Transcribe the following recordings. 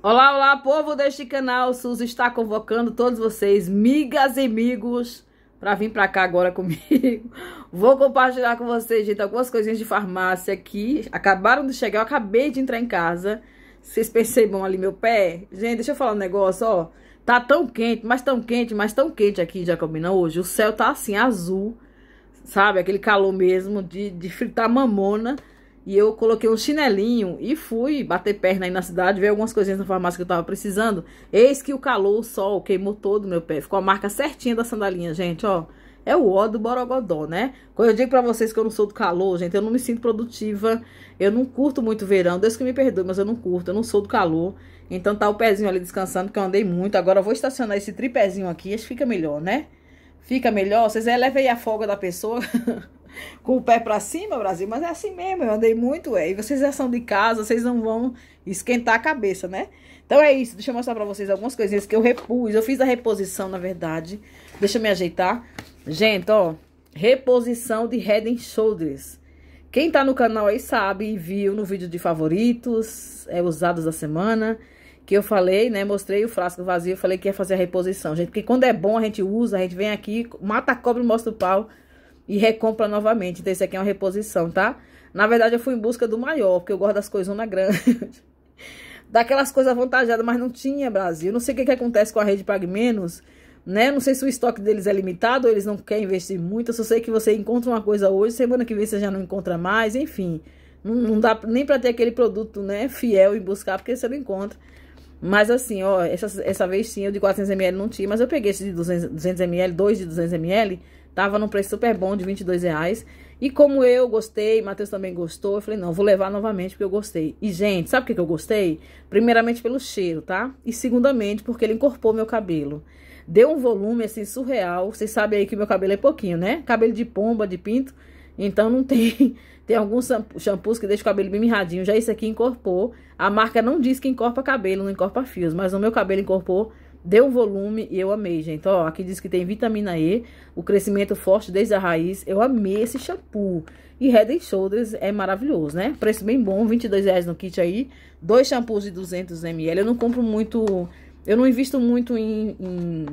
Olá, olá, povo deste canal. Suzy está convocando todos vocês, migas e amigos, para vir para cá agora comigo. Vou compartilhar com vocês, gente, algumas coisinhas de farmácia que acabaram de chegar. Eu acabei de entrar em casa. Vocês percebam ali meu pé? Gente, deixa eu falar um negócio, ó. Tá tão quente, mas tão quente, mas tão quente aqui em Jacobina hoje. O céu tá assim, azul, sabe? Aquele calor mesmo de, de fritar mamona. E eu coloquei um chinelinho e fui bater perna aí na cidade, ver algumas coisinhas na farmácia que eu tava precisando. Eis que o calor, o sol, queimou todo o meu pé. Ficou a marca certinha da sandalinha, gente, ó. É o ó do borogodó, né? Quando eu digo pra vocês que eu não sou do calor, gente, eu não me sinto produtiva. Eu não curto muito verão. Deus que me perdoe, mas eu não curto. Eu não sou do calor. Então tá o pezinho ali descansando, porque eu andei muito. Agora eu vou estacionar esse tripézinho aqui. Acho que fica melhor, né? Fica melhor. Vocês elevem aí a folga da pessoa. com o pé para cima, Brasil, mas é assim mesmo, eu andei muito, é. E vocês já são de casa, vocês não vão esquentar a cabeça, né? Então é isso, deixa eu mostrar para vocês algumas coisinhas que eu repus. Eu fiz a reposição, na verdade. Deixa eu me ajeitar. Gente, ó, reposição de Head and Shoulders. Quem tá no canal aí sabe e viu no vídeo de favoritos, é, usados da semana, que eu falei, né, mostrei o frasco vazio, falei que ia fazer a reposição, gente, porque quando é bom a gente usa, a gente vem aqui, mata a cobra e mostra o pau, e recompra novamente. Então, esse aqui é uma reposição, tá? Na verdade, eu fui em busca do maior, porque eu gosto das coisas na grande. Daquelas coisas avantajadas, mas não tinha, Brasil. Não sei o que, que acontece com a rede Pague Menos, né? Não sei se o estoque deles é limitado ou eles não querem investir muito. Eu só sei que você encontra uma coisa hoje, semana que vem você já não encontra mais, enfim. Não, não dá nem para ter aquele produto, né, fiel e buscar, porque você não encontra. Mas assim, ó, essa, essa vez tinha, o de 400ml não tinha, mas eu peguei esse de 200, ml dois de 200ml, tava num preço super bom de 22 reais. E como eu gostei, Matheus também gostou, eu falei, não, vou levar novamente porque eu gostei. E, gente, sabe por que eu gostei? Primeiramente pelo cheiro, tá? E segundamente porque ele encorpou meu cabelo. Deu um volume, assim, surreal. Vocês sabem aí que meu cabelo é pouquinho, né? Cabelo de pomba, de pinto, então não tem... Tem alguns shampoos que deixam o cabelo bem mirradinho. Já esse aqui encorpou. A marca não diz que encorpa cabelo, não encorpa fios. Mas o meu cabelo encorpou, deu volume e eu amei, gente. Ó, aqui diz que tem vitamina E, o crescimento forte desde a raiz. Eu amei esse shampoo. E Head Shoulders é maravilhoso, né? Preço bem bom, R$22,00 no kit aí. Dois shampoos de 200ml. Eu não compro muito... Eu não invisto muito em, em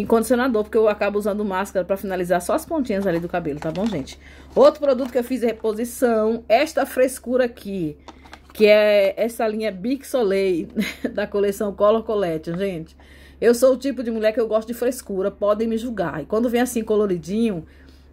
em condicionador, porque eu acabo usando máscara para finalizar só as pontinhas ali do cabelo, tá bom, gente? Outro produto que eu fiz de é reposição, esta frescura aqui, que é essa linha Big Soleil da coleção Color Collection, gente. Eu sou o tipo de mulher que eu gosto de frescura, podem me julgar. E quando vem assim coloridinho,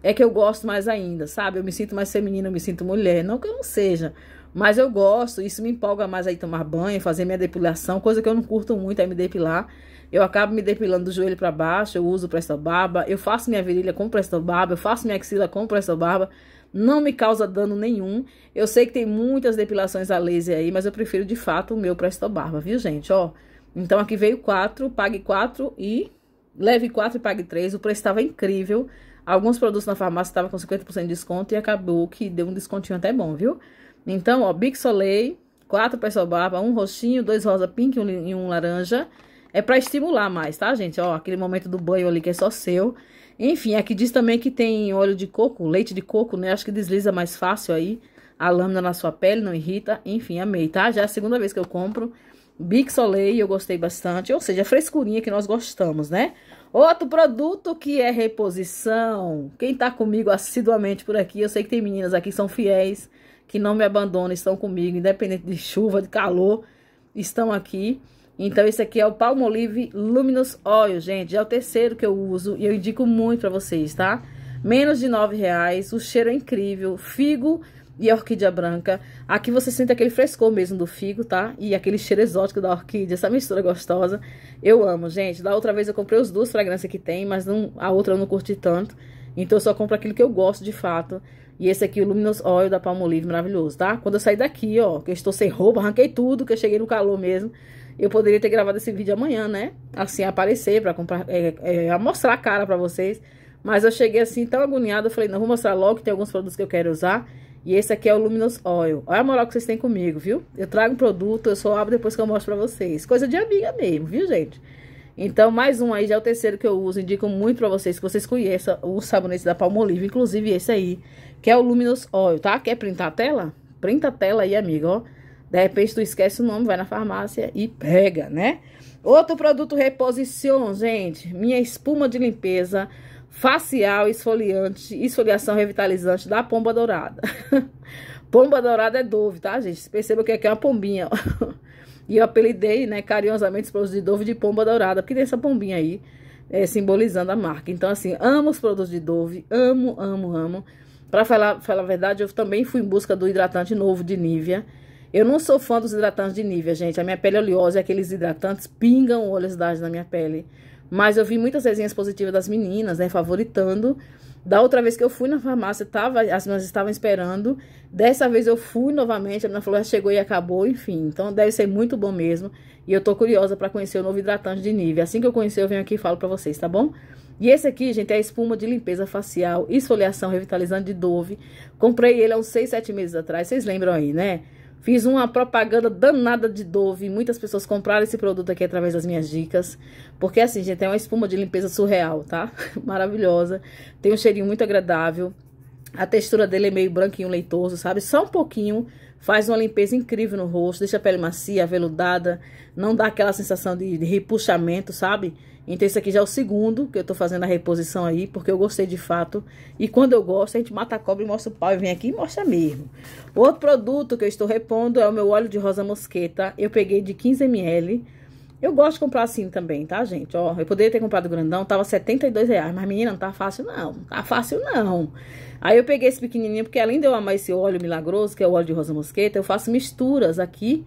é que eu gosto mais ainda, sabe? Eu me sinto mais feminina, eu me sinto mulher. Não que eu não seja, mas eu gosto. Isso me empolga mais aí tomar banho, fazer minha depilação, coisa que eu não curto muito é me depilar. Eu acabo me depilando do joelho para baixo, eu uso presto barba, eu faço minha virilha com presto barba, eu faço minha axila com presto barba. Não me causa dano nenhum. Eu sei que tem muitas depilações a laser aí, mas eu prefiro de fato o meu presto barba, viu, gente? Ó, então aqui veio quatro, pague quatro e leve quatro e pague três. O preço estava incrível. Alguns produtos na farmácia estavam com 50% de desconto e acabou que deu um descontinho até bom, viu? Então, ó, Big Soleil, quatro barba um roxinho, dois rosa pink um, e um laranja. É para estimular mais, tá, gente? Ó, aquele momento do banho ali que é só seu. Enfim, aqui diz também que tem óleo de coco, leite de coco, né? Acho que desliza mais fácil aí. A lâmina na sua pele não irrita. Enfim, amei, tá? Já é a segunda vez que eu compro. Big Soleil, eu gostei bastante. Ou seja, a frescurinha que nós gostamos, né? Outro produto que é reposição. Quem tá comigo assiduamente por aqui, eu sei que tem meninas aqui que são fiéis, que não me abandonam, estão comigo, independente de chuva, de calor, estão aqui. Então, esse aqui é o Palmolive Luminous Oil, gente. É o terceiro que eu uso e eu indico muito pra vocês, tá? Menos de nove reais, o cheiro é incrível. Figo e a orquídea branca. Aqui você sente aquele frescor mesmo do figo, tá? E aquele cheiro exótico da orquídea, essa mistura gostosa. Eu amo, gente. Da outra vez eu comprei os duas fragrâncias que tem, mas não, a outra eu não curti tanto. Então eu só compro aquilo que eu gosto de fato. E esse aqui, o Luminous Oil da Palmolive, maravilhoso, tá? Quando eu sair daqui, ó, que eu estou sem roupa, arranquei tudo, que eu cheguei no calor mesmo. Eu poderia ter gravado esse vídeo amanhã, né? Assim, aparecer pra comprar, é, é, mostrar a cara pra vocês. Mas eu cheguei assim, tão agoniada, eu falei, não, vou mostrar logo que tem alguns produtos que eu quero usar. E esse aqui é o Luminous Oil. Olha a moral que vocês têm comigo, viu? Eu trago um produto, eu só abro depois que eu mostro pra vocês. Coisa de amiga mesmo, viu, gente? Então, mais um aí, já é o terceiro que eu uso. Indico muito pra vocês, que vocês conheçam o sabonete da Palmolive. Inclusive esse aí, que é o Luminous Oil, tá? Quer printar a tela? Printa a tela aí, amiga, ó. De repente, tu esquece o nome, vai na farmácia e pega, né? Outro produto reposição gente. Minha espuma de limpeza facial esfoliante, esfoliação revitalizante da pomba dourada. pomba dourada é Dove, tá, gente? Perceba que aqui é, é uma pombinha. e eu apelidei, né, carinhosamente os produtos de Dove de pomba dourada, porque tem essa pombinha aí, é, simbolizando a marca. Então, assim, amo os produtos de Dove, amo, amo, amo. Pra falar, falar a verdade, eu também fui em busca do hidratante novo de Nivea. Eu não sou fã dos hidratantes de Nivea, gente. A minha pele é oleosa e aqueles hidratantes pingam oleosidade na minha pele. Mas eu vi muitas resenhas positivas das meninas, né, favoritando. Da outra vez que eu fui na farmácia, tava, as meninas estavam esperando. Dessa vez eu fui novamente, a menina falou, chegou e acabou, enfim. Então deve ser muito bom mesmo. E eu tô curiosa para conhecer o novo hidratante de Nive. Assim que eu conhecer, eu venho aqui e falo para vocês, tá bom? E esse aqui, gente, é a espuma de limpeza facial, esfoliação revitalizante de Dove. Comprei ele há uns 6, 7 meses atrás, vocês lembram aí, né? Fiz uma propaganda danada de Dove. Muitas pessoas compraram esse produto aqui através das minhas dicas. Porque assim, gente, é uma espuma de limpeza surreal, tá? Maravilhosa. Tem um cheirinho muito agradável. A textura dele é meio branquinho, leitoso, sabe? Só um pouquinho. Faz uma limpeza incrível no rosto. Deixa a pele macia, aveludada. Não dá aquela sensação de, de repuxamento, sabe? Então, esse aqui já é o segundo que eu tô fazendo a reposição aí, porque eu gostei de fato. E quando eu gosto, a gente mata a cobra e mostra o pau e vem aqui e mostra mesmo. O outro produto que eu estou repondo é o meu óleo de rosa mosqueta. Eu peguei de 15 ml. Eu gosto de comprar assim também, tá, gente? Ó, eu poderia ter comprado grandão, tava 72 reais, mas menina, não tá fácil não, não tá fácil não. Aí eu peguei esse pequenininho, porque além de eu amar esse óleo milagroso, que é o óleo de rosa mosqueta, eu faço misturas aqui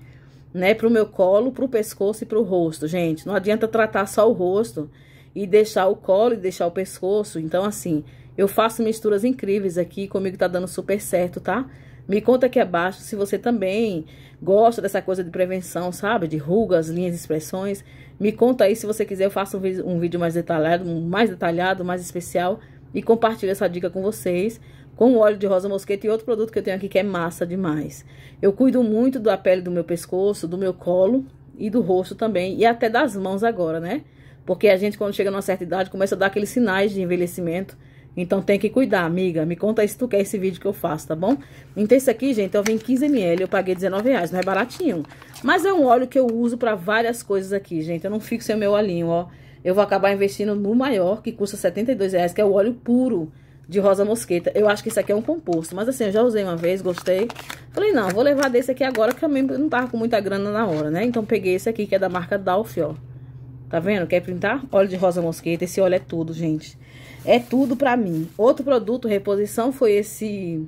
né, pro meu colo, pro pescoço e pro rosto, gente. Não adianta tratar só o rosto e deixar o colo e deixar o pescoço. Então, assim, eu faço misturas incríveis aqui, comigo tá dando super certo, tá? Me conta aqui abaixo se você também gosta dessa coisa de prevenção, sabe? De rugas, linhas, expressões. Me conta aí se você quiser, eu faço um vídeo mais detalhado, mais detalhado, mais especial e compartilho essa dica com vocês com óleo de rosa mosqueta e outro produto que eu tenho aqui que é massa demais. Eu cuido muito da pele do meu pescoço, do meu colo e do rosto também, e até das mãos agora, né? Porque a gente, quando chega numa certa idade, começa a dar aqueles sinais de envelhecimento. Então tem que cuidar, amiga. Me conta se tu quer é esse vídeo que eu faço, tá bom? Então esse aqui, gente, eu vim 15ml, eu paguei 19 reais não é baratinho. Mas é um óleo que eu uso pra várias coisas aqui, gente. Eu não fico sem o meu olhinho, ó. Eu vou acabar investindo no maior, que custa 72 reais que é o óleo puro de rosa mosqueta. Eu acho que esse aqui é um composto, mas assim, eu já usei uma vez, gostei. Falei, não, vou levar desse aqui agora, que eu não tava com muita grana na hora, né? Então peguei esse aqui, que é da marca Dalfi, ó. Tá vendo? Quer pintar? Óleo de rosa mosqueta. Esse óleo é tudo, gente. É tudo pra mim. Outro produto, reposição, foi esse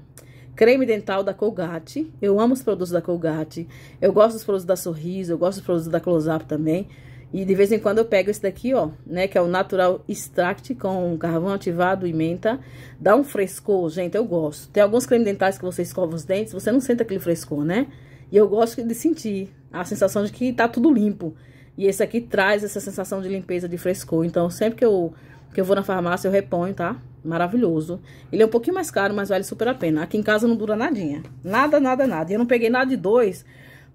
creme dental da Colgate. Eu amo os produtos da Colgate. Eu gosto dos produtos da Sorriso, eu gosto dos produtos da Close Up também. E de vez em quando eu pego esse daqui, ó, né? Que é o Natural Extract com carvão ativado e menta. Dá um frescor, gente, eu gosto. Tem alguns cremes dentais que você escova os dentes, você não sente aquele frescor, né? E eu gosto de sentir a sensação de que tá tudo limpo. E esse aqui traz essa sensação de limpeza, de frescor. Então, sempre que eu, que eu vou na farmácia, eu reponho, tá? Maravilhoso. Ele é um pouquinho mais caro, mas vale super a pena. Aqui em casa não dura nadinha. Nada, nada, nada. E eu não peguei nada de dois,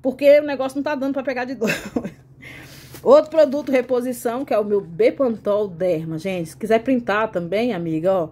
porque o negócio não tá dando pra pegar de dois. Outro produto reposição, que é o meu Bepantol Derma, gente. Se quiser printar também, amiga, ó.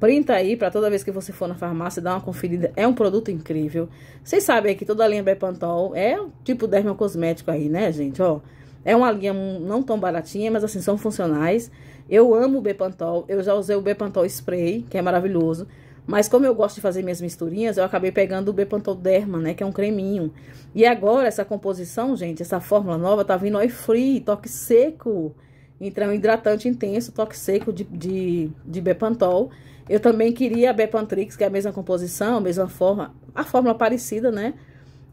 Printa aí para toda vez que você for na farmácia dar uma conferida. É um produto incrível. Vocês sabem que toda a linha Bepantol é tipo derma cosmético aí, né, gente? Ó, é uma linha não tão baratinha, mas assim, são funcionais. Eu amo o Bepantol. Eu já usei o Bepantol Spray, que é maravilhoso. Mas como eu gosto de fazer minhas misturinhas, eu acabei pegando o Bepantoderma, né? Que é um creminho. E agora, essa composição, gente, essa fórmula nova, tá vindo oi free, toque seco. Então, é hidratante intenso, toque seco de, de, de Bepantol. Eu também queria a Bepantrix, que é a mesma composição, a mesma forma, a fórmula parecida, né?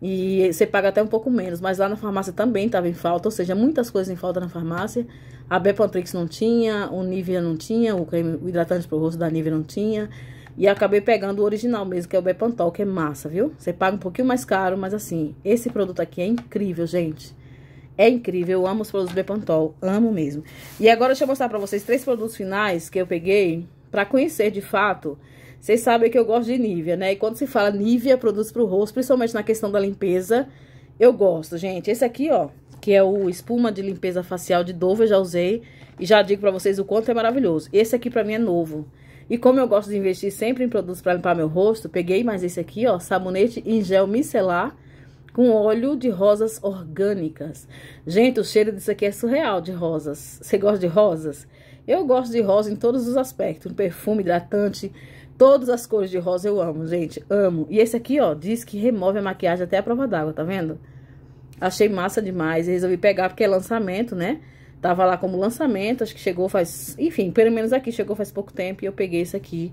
E você paga até um pouco menos, mas lá na farmácia também tava em falta, ou seja, muitas coisas em falta na farmácia. A Bepantrix não tinha, o Nivea não tinha, o creme o hidratante para o rosto da Nivea não tinha. E acabei pegando o original mesmo, que é o Bepantol, que é massa, viu? Você paga um pouquinho mais caro, mas assim, esse produto aqui é incrível, gente. É incrível, eu amo os produtos Bepantol, amo mesmo. E agora deixa eu mostrar pra vocês três produtos finais que eu peguei pra conhecer de fato. Vocês sabem que eu gosto de Nivea, né? E quando se fala Nivea, produtos pro rosto, principalmente na questão da limpeza, eu gosto, gente. Esse aqui, ó, que é o espuma de limpeza facial de Dove, eu já usei. E já digo pra vocês o quanto é maravilhoso. Esse aqui pra mim é novo. E como eu gosto de investir sempre em produtos para limpar meu rosto, peguei mais esse aqui, ó, sabonete em gel micelar com óleo de rosas orgânicas. Gente, o cheiro disso aqui é surreal de rosas. Você gosta de rosas? Eu gosto de rosa em todos os aspectos, perfume, hidratante, todas as cores de rosa eu amo, gente, amo. E esse aqui, ó, diz que remove a maquiagem até a prova d'água, tá vendo? Achei massa demais, e resolvi pegar porque é lançamento, né? Tava lá como lançamento, acho que chegou faz... Enfim, pelo menos aqui chegou faz pouco tempo e eu peguei esse aqui.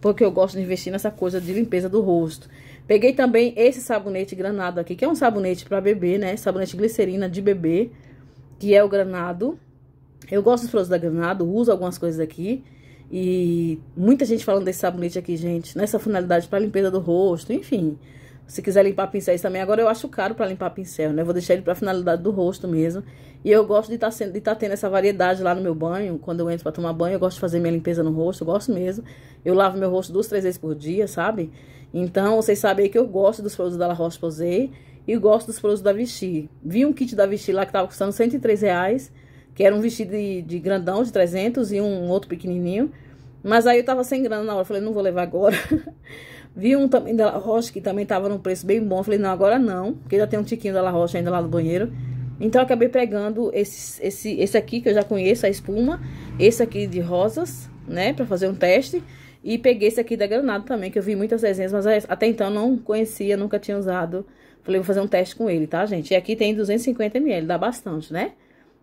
Porque eu gosto de investir nessa coisa de limpeza do rosto. Peguei também esse sabonete granado aqui, que é um sabonete para bebê, né? Sabonete glicerina de bebê, que é o granado. Eu gosto dos produtos da granado, uso algumas coisas aqui. E muita gente falando desse sabonete aqui, gente, nessa finalidade para limpeza do rosto, enfim. Se quiser limpar pincéis também, agora eu acho caro para limpar pincel, né? Eu vou deixar ele para finalidade do rosto mesmo. E eu gosto de tá estar tá tendo essa variedade lá no meu banho. Quando eu entro para tomar banho, eu gosto de fazer minha limpeza no rosto, eu gosto mesmo. Eu lavo meu rosto duas, três vezes por dia, sabe? Então, vocês sabem aí que eu gosto dos produtos da La Roche-Posay e gosto dos produtos da Vichy. Vi um kit da Vichy lá que tava custando 103 reais, que era um vestido de, de grandão de 300 e um outro pequenininho. Mas aí eu tava sem grana na hora, falei, não vou levar agora. Vi um também da La Roche, que também tava num preço bem bom. Falei, não, agora não, porque já tem um tiquinho da La Roche ainda lá no banheiro. Então, acabei pegando esse, esse, esse aqui, que eu já conheço, a espuma. Esse aqui de rosas, né, pra fazer um teste. E peguei esse aqui da Granada também, que eu vi muitas resenhas, mas é, até então não conhecia, nunca tinha usado. Falei, vou fazer um teste com ele, tá, gente? E aqui tem 250ml, dá bastante, né?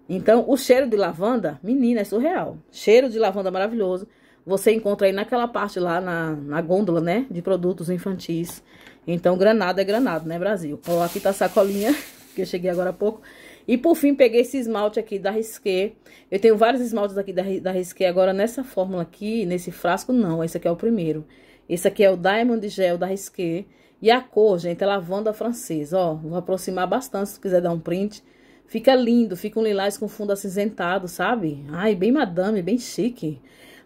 Então, o cheiro de lavanda, menina, é surreal. Cheiro de lavanda maravilhoso. Você encontra aí naquela parte lá, na, na gôndola, né? De produtos infantis. Então, granada é granada, né, Brasil? Ó, aqui tá a sacolinha, que eu cheguei agora há pouco. E por fim, peguei esse esmalte aqui da Risqué. Eu tenho vários esmaltes aqui da, da Risqué. Agora, nessa fórmula aqui, nesse frasco, não. Esse aqui é o primeiro. Esse aqui é o Diamond Gel da Risqué. E a cor, gente, é lavanda francesa, ó. Vou aproximar bastante, se quiser dar um print. Fica lindo, fica um lilás com fundo acinzentado, sabe? Ai, bem madame, bem chique.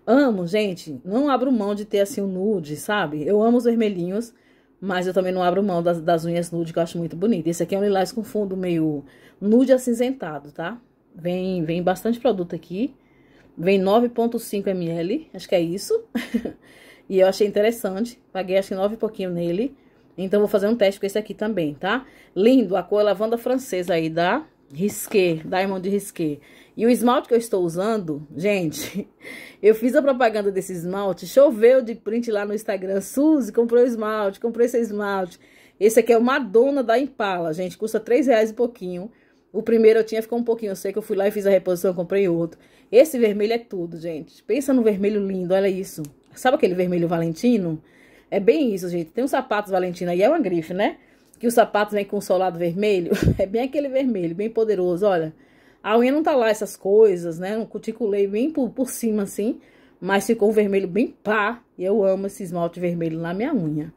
Amo, gente. Não abro mão de ter assim o um nude, sabe? Eu amo os vermelhinhos, mas eu também não abro mão das, das unhas nude, que eu acho muito bonito. Esse aqui é um lilás com fundo meio nude acinzentado, tá? Vem, vem bastante produto aqui. Vem 9,5 ml, acho que é isso. e eu achei interessante. Paguei acho que 9 e pouquinho nele. Então, vou fazer um teste com esse aqui também, tá? Lindo, a cor lavanda francesa aí da Risqué, Diamond Risqué. E o esmalte que eu estou usando, gente, eu fiz a propaganda desse esmalte, choveu de print lá no Instagram. Suzy, comprou esmalte, comprei esse esmalte. Esse aqui é o Madonna da Impala, gente, custa 3 reais e pouquinho. O primeiro eu tinha, ficou um pouquinho seco, eu fui lá e fiz a reposição, comprei outro. Esse vermelho é tudo, gente. Pensa no vermelho lindo, olha isso. Sabe aquele vermelho valentino? É bem isso, gente. Tem uns sapatos valentino aí, é uma grife, né? que o sapato vem com o solado vermelho, é bem aquele vermelho, bem poderoso, olha. A unha não tá lá essas coisas, né? Não cuticulei bem por, por cima, assim, mas ficou um vermelho bem pá, e eu amo esse esmalte vermelho na minha unha.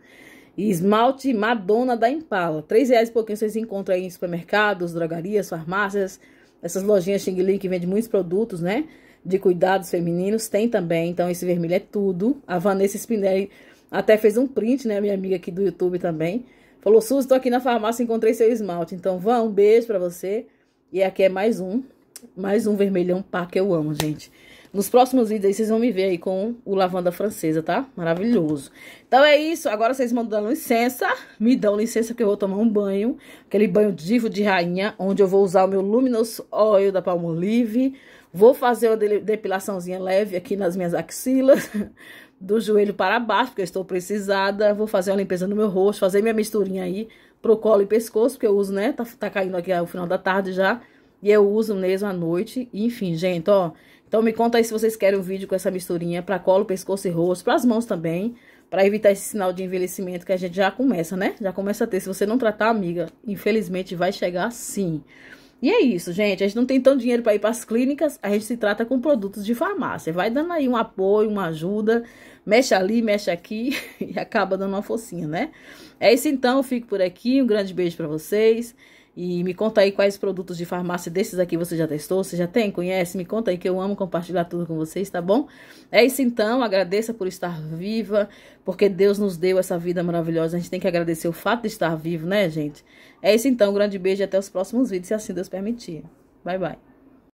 esmalte Madonna da Impala, três reais e pouquinho vocês encontram aí em supermercados, drogarias, farmácias, essas lojinhas Xing que vende muitos produtos, né? De cuidados femininos, tem também, então esse vermelho é tudo. A Vanessa Spinelli até fez um print, né, minha amiga aqui do YouTube também, Falou, Suzy, estou aqui na farmácia, encontrei seu esmalte. Então, vão, um beijo para você. E aqui é mais um, mais um vermelhão pá que eu amo, gente. Nos próximos vídeos aí, vocês vão me ver aí com o lavanda francesa, tá? Maravilhoso. Então é isso, agora vocês mandam licença, me dão licença que eu vou tomar um banho, aquele banho divo de rainha, onde eu vou usar o meu Luminous Oil da Palmolive, vou fazer uma depilaçãozinha leve aqui nas minhas axilas, do joelho para baixo, porque eu estou precisada. Vou fazer uma limpeza no meu rosto, fazer minha misturinha aí pro colo e pescoço, que eu uso, né? Tá, tá caindo aqui ao final da tarde já. E eu uso mesmo à noite. Enfim, gente, ó. Então me conta aí se vocês querem um vídeo com essa misturinha para colo, pescoço e rosto, para as mãos também, para evitar esse sinal de envelhecimento que a gente já começa, né? Já começa a ter. Se você não tratar, amiga, infelizmente vai chegar sim. E é isso, gente. A gente não tem tanto dinheiro para ir para as clínicas, a gente se trata com produtos de farmácia. Vai dando aí um apoio, uma ajuda, mexe ali, mexe aqui e acaba dando uma focinha, né? É isso então, eu fico por aqui. Um grande beijo para vocês. E me conta aí quais produtos de farmácia desses aqui você já testou, você já tem, conhece? Me conta aí que eu amo compartilhar tudo com vocês, tá bom? É isso então, agradeça por estar viva, porque Deus nos deu essa vida maravilhosa. A gente tem que agradecer o fato de estar vivo, né, gente? É isso então, um grande beijo e até os próximos vídeos, se assim Deus permitir. Bye, bye.